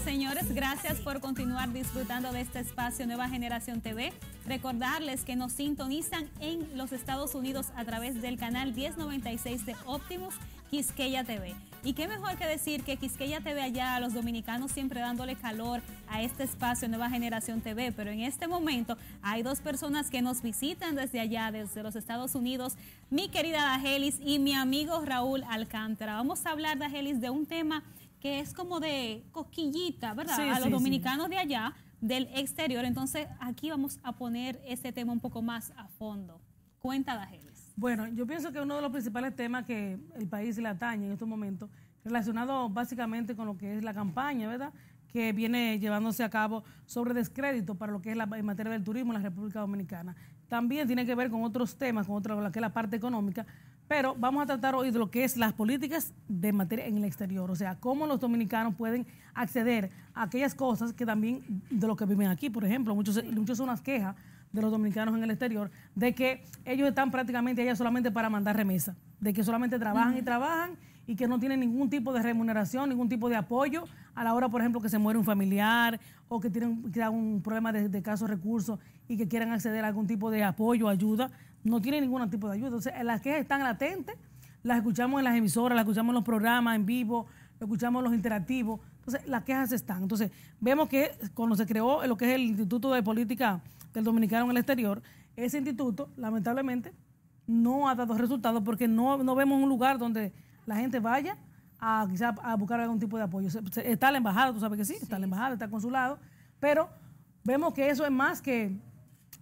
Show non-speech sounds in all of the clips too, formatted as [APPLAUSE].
señores, gracias por continuar disfrutando de este espacio Nueva Generación TV. Recordarles que nos sintonizan en los Estados Unidos a través del canal 1096 de Optimus Quisqueya TV. Y qué mejor que decir que Quisqueya TV allá, a los dominicanos siempre dándole calor a este espacio Nueva Generación TV, pero en este momento hay dos personas que nos visitan desde allá, desde los Estados Unidos, mi querida Dajelis y mi amigo Raúl Alcántara. Vamos a hablar, Dajelis, de un tema que es como de cosquillita, ¿verdad? a los dominicanos de allá, del exterior. Entonces, aquí vamos a poner este tema un poco más a fondo. Cuenta Gélez. Bueno, yo pienso que uno de los principales temas que el país le atañe en estos momentos, relacionado básicamente con lo que es la campaña, ¿verdad? que viene llevándose a cabo sobre descrédito para lo que es la materia del turismo en la República Dominicana. También tiene que ver con otros temas, con otra, que es la parte económica, pero vamos a tratar hoy de lo que es las políticas de materia en el exterior, o sea, cómo los dominicanos pueden acceder a aquellas cosas que también de lo que viven aquí, por ejemplo, muchos, muchos son las quejas de los dominicanos en el exterior de que ellos están prácticamente allá solamente para mandar remesa, de que solamente trabajan y trabajan y que no tienen ningún tipo de remuneración, ningún tipo de apoyo a la hora, por ejemplo, que se muere un familiar o que tienen que un problema de, de recurso recursos y que quieran acceder a algún tipo de apoyo, ayuda no tiene ningún tipo de ayuda. Entonces, las quejas están latentes, las escuchamos en las emisoras, las escuchamos en los programas en vivo, las escuchamos en los interactivos. Entonces, las quejas están. Entonces, vemos que cuando se creó lo que es el Instituto de Política del Dominicano en el Exterior, ese instituto, lamentablemente, no ha dado resultados porque no, vemos un lugar donde la gente vaya a, a buscar algún tipo de apoyo. Está la embajada, tú sabes que sí, sí. está la embajada, está el consulado, pero vemos que eso es más que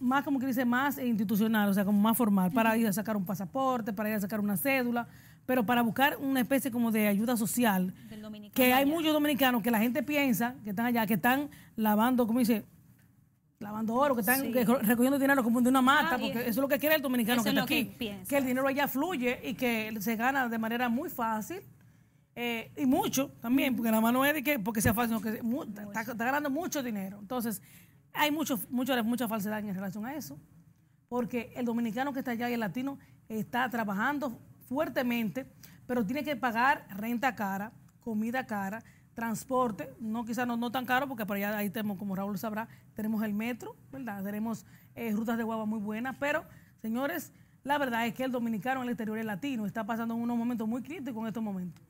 más como que dice, más institucional, o sea, como más formal, para ir a sacar un pasaporte, para ir a sacar una cédula, pero para buscar una especie como de ayuda social, que hay muchos dominicanos que la gente piensa que están allá, que están lavando, como dice, lavando oro, que están recogiendo dinero como de una mata, ah, porque eso es lo que quiere el dominicano que está aquí, que, el dinero allá fluye y que se gana de manera muy fácil. Eh, y mucho también, porque la mano no es de que porque sea fácil, que está, está ganando mucho dinero. Entonces, hay muchos, mucho, mucha falsedad en relación a eso, porque el dominicano que está allá y el latino está trabajando fuertemente, pero tiene que pagar renta cara, comida cara, transporte, no quizás no, tan caro, porque por allá ahí tenemos, como Raúl sabrá, tenemos el metro, ¿verdad? Tenemos eh, rutas de guagua muy buenas, pero señores, la verdad es que el dominicano en el exterior, el latino, está pasando unos momentos muy críticos en estos momentos.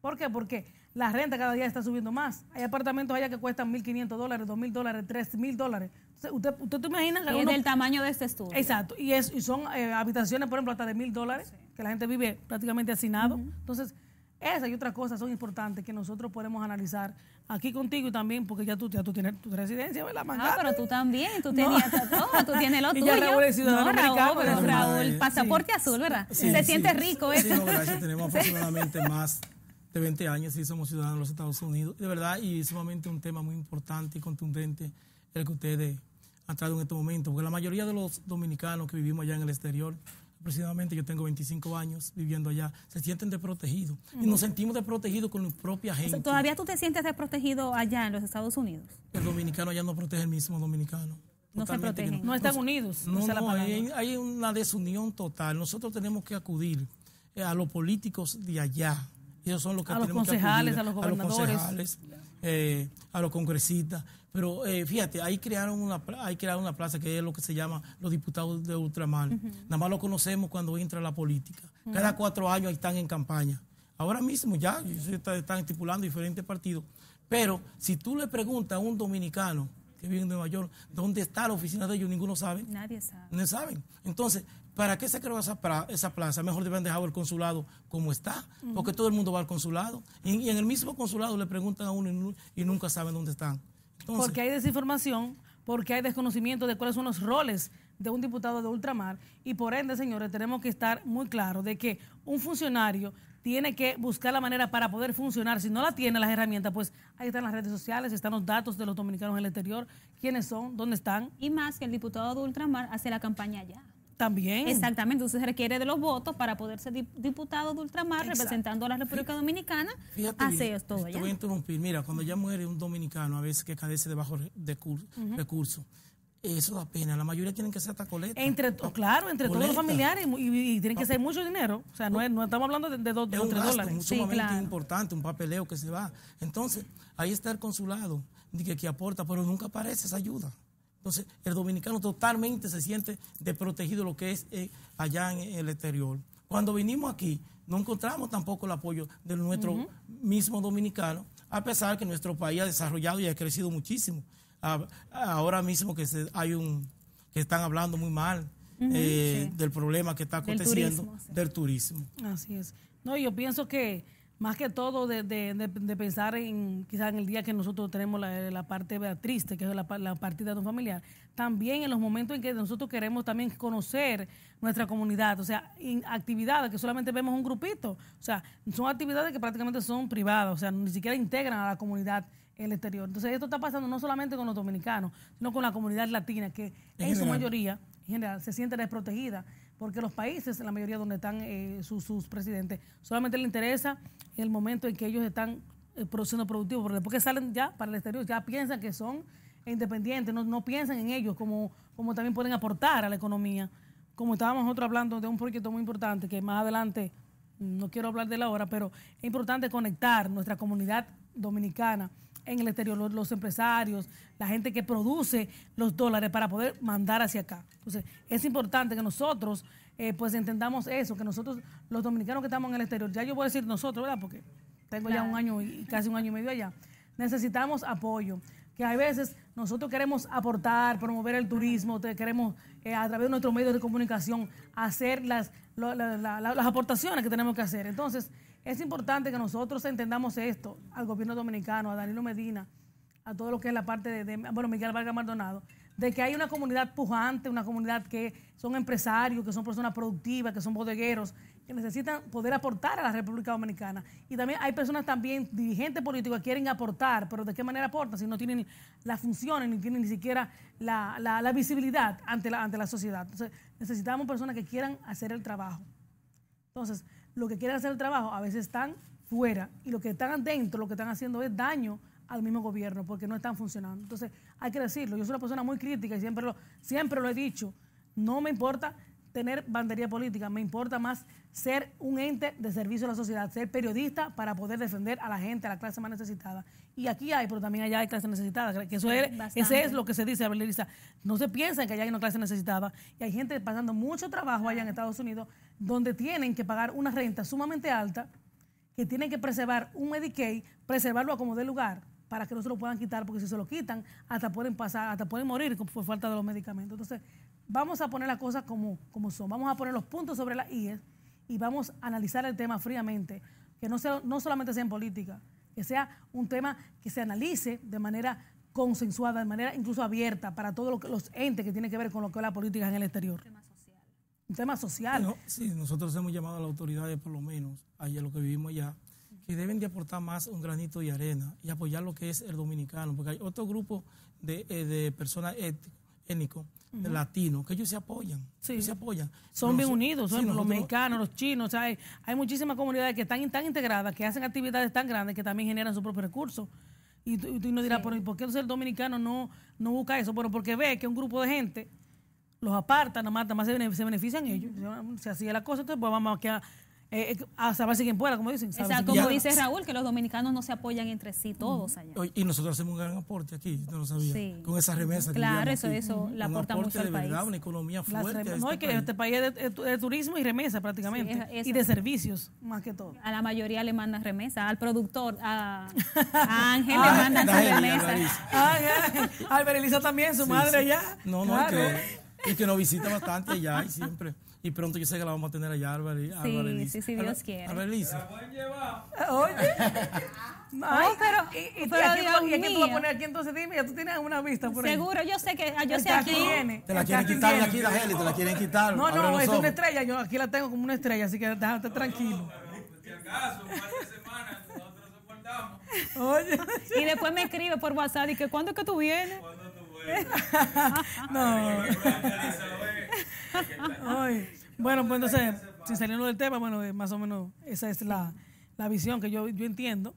¿Por qué? Porque la renta cada día está subiendo más. Hay apartamentos allá que cuestan 1.500 dólares, 2.000 dólares, 3.000 dólares. ¿Usted, usted te imagina que del tamaño de este estudio. Exacto. Y, es, y son eh, habitaciones, por ejemplo, hasta de 1.000 dólares, que la gente vive prácticamente hacinado. Entonces, esas y otras cosas son importantes que nosotros podemos analizar aquí contigo y también, porque ya tú, ya tú tienes tu residencia, ¿verdad? Ah, pero tú también, tú tenías todo, tú tienes [LAUGHS] lo tuyo. Ya ciudadano no, Raúl, pero el pasaporte azul, ¿verdad? Sí, Se siente rico eso. Sí, gracias. Tenemos [LAUGHS] aproximadamente más de 20 años y somos ciudadanos de los Estados Unidos. De verdad, y sumamente un tema muy importante y contundente el que ustedes han traído en este momento, porque la mayoría de los dominicanos que vivimos allá en el exterior, precisamente yo tengo 25 años viviendo allá, se sienten desprotegidos y nos sentimos desprotegidos con nuestra propia gente. ¿Todavía tú te sientes desprotegido allá en los Estados Unidos? El dominicano ya no protege el mismo dominicano. No se protegen. No. están unidos. No, no, hay, una desunión total. Nosotros tenemos que acudir eh, a los políticos de allá, los a los concejales, a los gobernadores. A los, congresistas. Pero eh, fíjate, ahí crearon, una, una plaza que es lo que se llama los diputados de ultramar. Nada más lo conocemos cuando entra la política. Cada cuatro años están en campaña. Ahora mismo ya están estipulando diferentes partidos. Pero si tú le preguntas a un dominicano que vive en Nueva York, ¿dónde está la oficina de ellos? Ninguno sabe. Nadie sabe. No saben. Entonces, ¿Para qué se creó esa, esa plaza? Mejor deben dejar el consulado como está, porque todo el mundo va al consulado. Y, en el mismo consulado le preguntan a uno y, nunca saben dónde están. porque hay desinformación, porque hay desconocimiento de cuáles son los roles de un diputado de ultramar y por ende, señores, tenemos que estar muy claros de que un funcionario tiene que buscar la manera para poder funcionar. Si no la tiene las herramientas, pues ahí están las redes sociales, están los datos de los dominicanos en el exterior, quiénes son, dónde están. Y más que el diputado de ultramar hace la campaña allá. También. Exactamente, entonces requiere de los votos para poder ser diputado de ultramar representando a la República Dominicana. hace esto todo Te voy interrumpir. Mira, cuando ya muere un dominicano, a veces que carece de bajos de recursos, eso da pena. La mayoría tienen que ser hasta coleta. Entre, ah, claro, entre todos los familiares y, tienen que ser mucho dinero. O sea, no, estamos hablando de, dos, es dólares. Es importante, un papeleo que se va. Entonces, ahí está el consulado que aporta, pero nunca aparece esa ayuda. Entonces, el dominicano totalmente se siente desprotegido lo que es eh, allá en el exterior. Cuando vinimos aquí, no encontramos tampoco el apoyo de nuestro mismo dominicano, a pesar que nuestro país ha desarrollado y ha crecido muchísimo. ahora mismo que hay un que están hablando muy mal eh, del problema que está aconteciendo del turismo, del turismo. Así es. No, yo pienso que más que todo de, pensar en quizás en el día que nosotros tenemos la, parte triste, que es la, partida de un familiar, también en los momentos en que nosotros queremos también conocer nuestra comunidad, o sea, actividades que solamente vemos un grupito, o sea, son actividades que prácticamente son privadas, o sea, ni siquiera integran a la comunidad en el exterior. Entonces, esto está pasando no solamente con los dominicanos, sino con la comunidad latina, que en, en su mayoría, en general, se siente desprotegida porque los países, la mayoría donde están eh, sus, presidentes, solamente les interesa el momento en que ellos están eh, produciendo productivo, porque después que salen ya para el exterior, ya piensan que son independientes, no, no piensan en ellos como, como también pueden aportar a la economía. Como estábamos nosotros hablando de un proyecto muy importante que más adelante, no quiero hablar de la hora, pero es importante conectar nuestra comunidad dominicana en el exterior, los, empresarios, la gente que produce los dólares para poder mandar hacia acá. Entonces, es importante que nosotros eh, pues entendamos eso, que nosotros, los dominicanos que estamos en el exterior, ya yo voy a decir nosotros, ¿verdad? Porque tengo ya un año y casi un año y medio allá, necesitamos apoyo que a veces nosotros queremos aportar, promover el turismo, queremos eh, a través de nuestros medios de comunicación hacer las, las aportaciones que tenemos que hacer. Entonces, es importante que nosotros entendamos esto al gobierno dominicano, a Danilo Medina, a todo lo que es la parte de, bueno, Miguel Vargas Maldonado, de que hay una comunidad pujante, una comunidad que son empresarios, que son personas productivas, que son bodegueros, que necesitan poder aportar a la República Dominicana. Y también hay personas también, dirigentes políticos, que quieren aportar, pero ¿de qué manera aportan si no tienen las funciones, ni tienen ni siquiera la, visibilidad ante la, ante la sociedad? Entonces, necesitamos personas que quieran hacer el trabajo. Entonces, lo que quieren hacer el trabajo a veces están fuera y lo que están adentro lo que están haciendo es daño al mismo gobierno porque no están funcionando. Entonces, hay que decirlo. Yo soy una persona muy crítica y siempre lo, siempre lo he dicho. No me importa tener bandería política, me importa más ser un ente de servicio a la sociedad, ser periodista para poder defender a la gente, a la clase más necesitada. Y aquí hay, pero también allá hay clases necesitadas Que eso es, ese es lo que se dice, Abelisa. No se piensa que allá hay una clase necesitada. Y hay gente pasando mucho trabajo allá en Estados Unidos, donde tienen que pagar una renta sumamente alta, que tienen que preservar un Medicaid, preservarlo a como de lugar, para que no se lo puedan quitar, porque si se lo quitan, hasta pueden pasar, hasta pueden morir por falta de los medicamentos. Entonces, vamos a poner las cosas como, como son. Vamos a poner los puntos sobre las IES y vamos a analizar el tema fríamente. Que no, no solamente sea en política, que sea un tema que se analice de manera consensuada, de manera incluso abierta para todos los entes que tienen que ver con lo que es la política en el exterior. Un tema social. Un tema social. sí, nosotros hemos llamado a las autoridades, por lo menos, a lo que vivimos allá, que deben de aportar más un granito de arena y apoyar lo que es el dominicano, porque hay otro grupo de, eh, de personas éticas étnico eh, latino, que ellos se apoyan. Sí. se apoyan. Son bien unidos, son los mexicanos, los chinos. O hay, muchísimas comunidades que están tan integradas, que hacen actividades tan grandes que también generan sus propios recursos. Y tú, no dirás, dirá, ¿por qué el dominicano no, no busca eso? pero porque ve que un grupo de gente los aparta, nada más, se benefician ellos. si así es la cosa, entonces pues vamos a eh, eh, a si quien pueda, como dicen. O sea, como dice Raúl, que los dominicanos no se apoyan entre sí todos allá. Y nosotros hacemos un gran aporte aquí, no lo sabía, sí. con esa remesa. Claro, que eso, aquí. eso aporta mucho al de país. Verdad, una economía fuerte. Este no, es que país. este país es de, turismo y remesa prácticamente, y de servicios más que todo. A la mayoría le mandan remesa, al productor, a, [LAUGHS] a Ángel le ah, mandan remesa. Ángel, ah, Elisa también, su madre ya No, no, que, y que nos visita bastante ya y siempre. Y pronto yo sé que la vamos a tener allá, Álvaro. Sí, sí, sí, Dios quiere. Álvaro llevar? Ah, oye. [LAUGHS] Ay, pero, y, pero aquí tú la pones aquí entonces, dime, ya tú tienes una vista por ahí. Seguro, yo sé que ah, yo sé aquí. Te la quieren quitar de aquí, la Heli, te la quieren quitar. No, no, es una estrella, yo aquí la tengo como una estrella, así que déjate tranquilo. Si acaso, un par de semanas, nosotros soportamos. Oye. Y después me escribe por WhatsApp y que, ¿cuándo es que tú vienes? ¿Cuándo tú vienes? [LAUGHS] no bueno, pues entonces, sin salirnos del tema, bueno, eh, más o menos esa es la, visión que yo, yo entiendo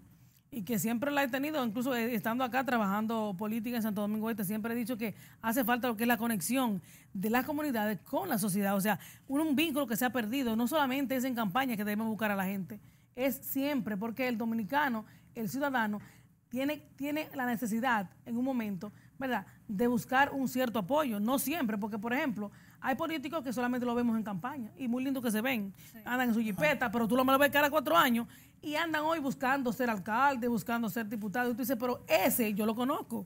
y que siempre la he tenido, incluso eh, estando acá trabajando política en Santo Domingo Este, siempre he dicho que hace falta lo que es la conexión de las comunidades con la sociedad, o sea, un, vínculo que se ha perdido, no solamente es en campaña que debemos buscar a la gente, es siempre, porque el dominicano, el ciudadano, tiene, tiene la necesidad en un momento, ¿verdad?, de buscar un cierto apoyo, no siempre, porque por ejemplo, hay políticos que solamente lo vemos en campaña y muy lindo que se ven. Andan en su jipeta, pero tú lo más ves cada cuatro años y andan hoy buscando ser alcalde, buscando ser diputado. Y tú dices, pero ese yo lo conozco.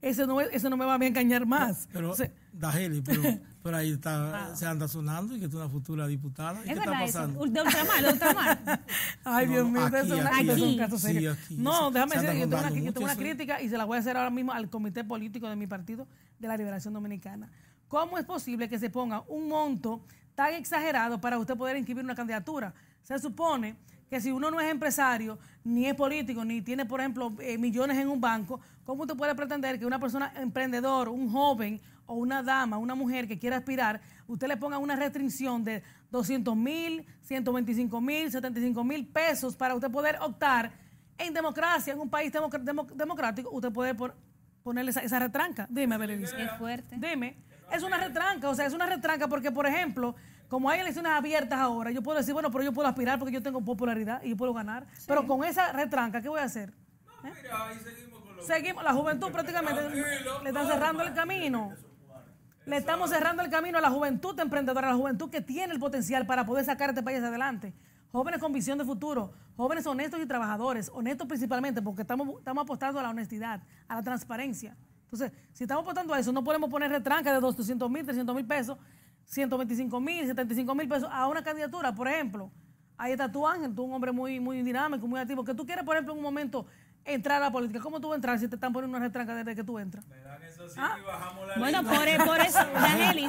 Ese no, ese no me va a engañar más. pero, Dajeli, [LAUGHS] pero, ahí está, ah. se anda sonando y que es una futura diputada. ¿Es ¿Qué está pasando? Eso. De ultramar, de [LAUGHS] Ay, Dios mío, no, es un caso no, déjame decir, una, yo tengo una crítica y se la voy a hacer ahora mismo al comité político de mi partido de la Liberación Dominicana ¿Cómo es posible que se ponga un monto tan exagerado para usted poder inscribir una candidatura? Se supone que si uno no es empresario, ni es político, ni tiene, por ejemplo, eh, millones en un banco, ¿cómo usted puede pretender que una persona emprendedor, un joven o una dama, una mujer que quiera aspirar, usted le ponga una restricción de 200 mil, 125 mil, 75 mil pesos para usted poder optar en democracia, en un país democrático, usted puede ponerle esa, retranca? Dime, Belén. Es fuerte. Dime. Es una retranca, o sea, es una retranca porque, por ejemplo, como hay elecciones abiertas ahora, yo puedo decir, bueno, pero yo puedo aspirar porque yo tengo popularidad y yo puedo ganar. Pero con esa retranca, ¿qué voy a hacer? ¿Eh? seguimos la juventud prácticamente le está cerrando el camino. Le estamos cerrando el camino a la juventud emprendedora, a la juventud que tiene el potencial para poder sacar este país adelante. Jóvenes con visión de futuro, jóvenes honestos y trabajadores, honestos principalmente porque estamos, estamos apostando a la honestidad, a la transparencia. Entonces, si estamos apostando a eso, no podemos poner retranca de 200 mil, 300 mil pesos, 125 mil, 75 mil pesos a una candidatura, por ejemplo. Ahí está tu Ángel, tú un hombre muy, muy dinámico, muy activo, que tú quieres, por ejemplo, en un momento entrar a la política. ¿Cómo tú vas a entrar si te están poniendo una retranca desde que tú entras? Me dan eso sí ah. y bajamos la Bueno, por, eso,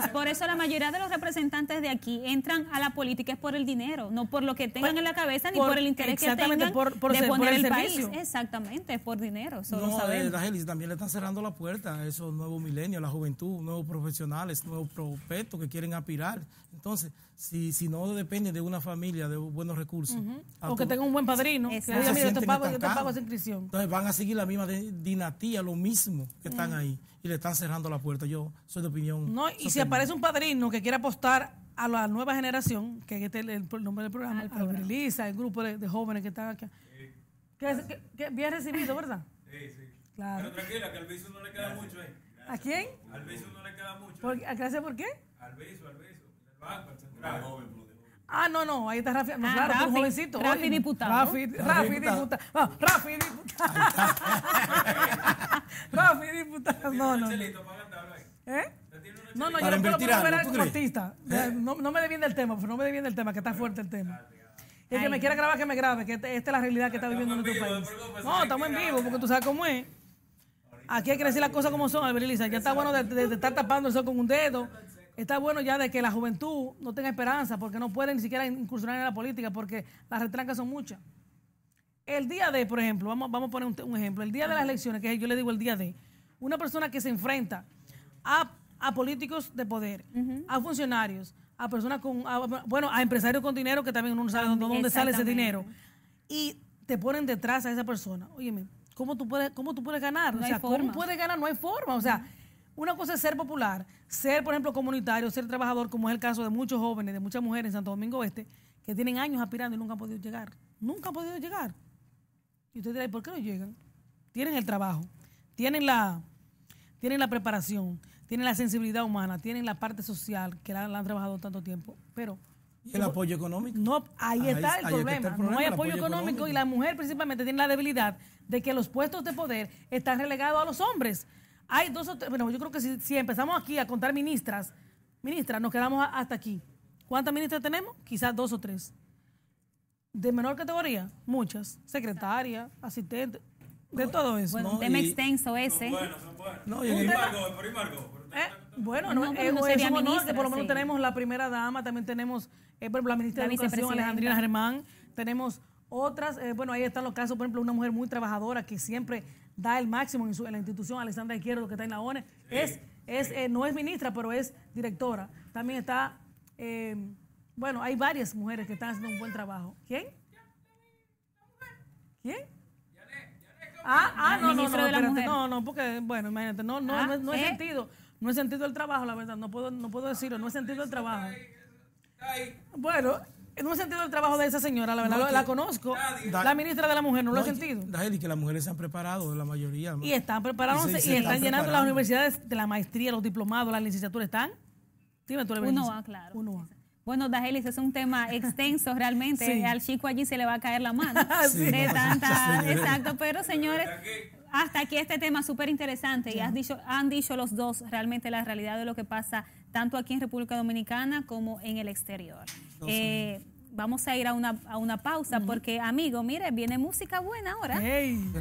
[LAUGHS] por eso la mayoría de los representantes de aquí entran a la política es por el dinero, no por lo que tengan pues, en la cabeza ni por, el interés que tengan de poner el, país. Exactamente, es por dinero. Solo no, eh, también le están cerrando la puerta a esos nuevos milenios, la juventud, nuevos profesionales, nuevos prospectos que quieren aspirar. Entonces, si, si no depende de una familia de buenos recursos. aunque O que tenga un buen padrino. Este yo te pago esa inscripción. Entonces van a seguir la misma dinastía, lo mismo que están eh. ahí. Y le están cerrando la puerta. Yo soy de opinión. No, y si aparece un padrino que quiere apostar a la nueva generación, que este es el, nombre del programa, el el grupo de, jóvenes que están acá. que, bien recibido, [LAUGHS] ¿verdad? Sí, sí. Claro. Pero tranquila, que al beso no le queda mucho, ¿eh? ¿A quién? Al beso no le queda mucho. ¿eh? ¿A qué ¿Gracias por qué? Al beso, al beso. banco, central no, no, ahí está Rafi. No, ah, claro, un jovencito. Rafi diputado. Rafi, Rafi diputado. Rafi diputado. [LAUGHS] Rafi diputado. No, no. ¿Eh? No, no, yo no puedo ver como artista. ¿Eh? Eh, no, no me deviene el tema, no me deviene el tema, que está fuerte el tema. El que me quiera grabar, que me grabe, que este, esta es la realidad que está viviendo nuestro país. Pues, no, estamos en vivo, porque tú sabes cómo es. Aquí hay que decir las cosas como son, Ya está bueno de, de, estar tapando el sol con un dedo está bueno ya de que la juventud no tenga esperanza porque no puede ni siquiera incursionar en la política porque las retrancas son muchas. El día de, por ejemplo, vamos, vamos a poner un, ejemplo, el día de las elecciones, que yo le digo el día de, una persona que se enfrenta a, políticos de poder, a funcionarios, a personas con, bueno, a empresarios con dinero que también uno no sabe dónde, dónde sale ese dinero. Y te ponen detrás a esa persona. Oye, ¿cómo tú puedes, cómo tú puedes ganar? No o sea, ¿cómo puedes ganar? No hay forma. O sea, una cosa es ser popular, ser, por ejemplo, comunitario, ser trabajador, como es el caso de muchos jóvenes, de muchas mujeres en Santo Domingo Este que tienen años aspirando y nunca han podido llegar. Nunca han podido llegar. Y usted dirá, por qué no llegan? Tienen el trabajo, tienen la, tienen la preparación, tienen la sensibilidad humana, tienen la parte social que la, han trabajado tanto tiempo, pero... el apoyo económico? No, ahí, está, el problema. No hay apoyo, económico y la mujer principalmente tiene la debilidad de que los puestos de poder están relegados a los hombres. Hay dos o tres, bueno, yo creo que si, empezamos aquí a contar ministras, ministras, nos quedamos hasta aquí. ¿Cuántas ministras tenemos? Quizás dos o tres. De menor categoría, muchas. Secretaria, asistente, de todo eso. Bueno, un tema extenso ese. No, por eh, bueno, no, eh, sería por lo menos tenemos la primera dama, también tenemos eh, por ejemplo, la ministra de Educación, Alejandrina Germán, tenemos otras, bueno, ahí están los casos, por ejemplo, una mujer muy trabajadora que siempre da el máximo en, su, la institución, Alexandra Izquierdo, que está en la ONE, es, es, eh, no es ministra, pero es directora. También está, eh, bueno, hay varias mujeres que están haciendo un buen trabajo. ¿Quién? ¿Quién? Ah, ah, no, no, no, porque, bueno, imagínate, no, no, ah, no, no, he ¿eh? sentido, no he sentido el trabajo, la verdad, no puedo, no puedo decirlo, no es sentido el trabajo. Bueno, no he sentido el trabajo de esa señora, la verdad, la, conozco. la ministra de la Mujer, no, lo he sentido. Dajelis, que las mujeres se han preparado, la mayoría. ¿no? Y están preparándose y, están, llenando las universidades de la maestría, los diplomados, las licenciaturas, ¿están? Dime, tú Uno va, claro. Uno va. Bueno, Dajelis, es un tema [LAUGHS] extenso realmente. Al chico allí se le va a caer la mano. [LAUGHS] de exacto, pero señores, hasta aquí este tema súper interesante y has dicho, han dicho los dos realmente la realidad de lo que pasa tanto aquí en República Dominicana como en el exterior. Eh, vamos a ir a una, pausa porque, amigo, mire, viene música buena ahora.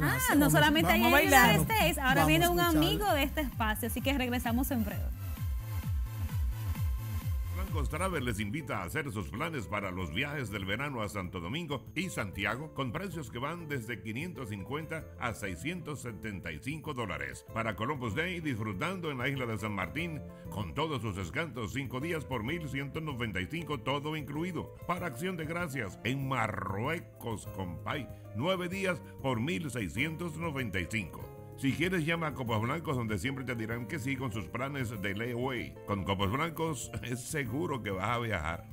ah, no solamente ahí en el este ahora viene un amigo de este espacio, así que regresamos en breve. Costa les invita a hacer sus planes para los viajes del verano a Santo Domingo y Santiago con precios que van desde 550 a 675 dólares. Para Columbus Day disfrutando en la isla de San Martín con todos sus escantos, 5 días por 1195 todo incluido. Para Acción de Gracias en Marruecos, compay, 9 días por 1695. Si quieres, llama a Copos Blancos, donde siempre te dirán que sí con sus planes de layaway. Con Copos Blancos [LAUGHS] es seguro que vas a viajar.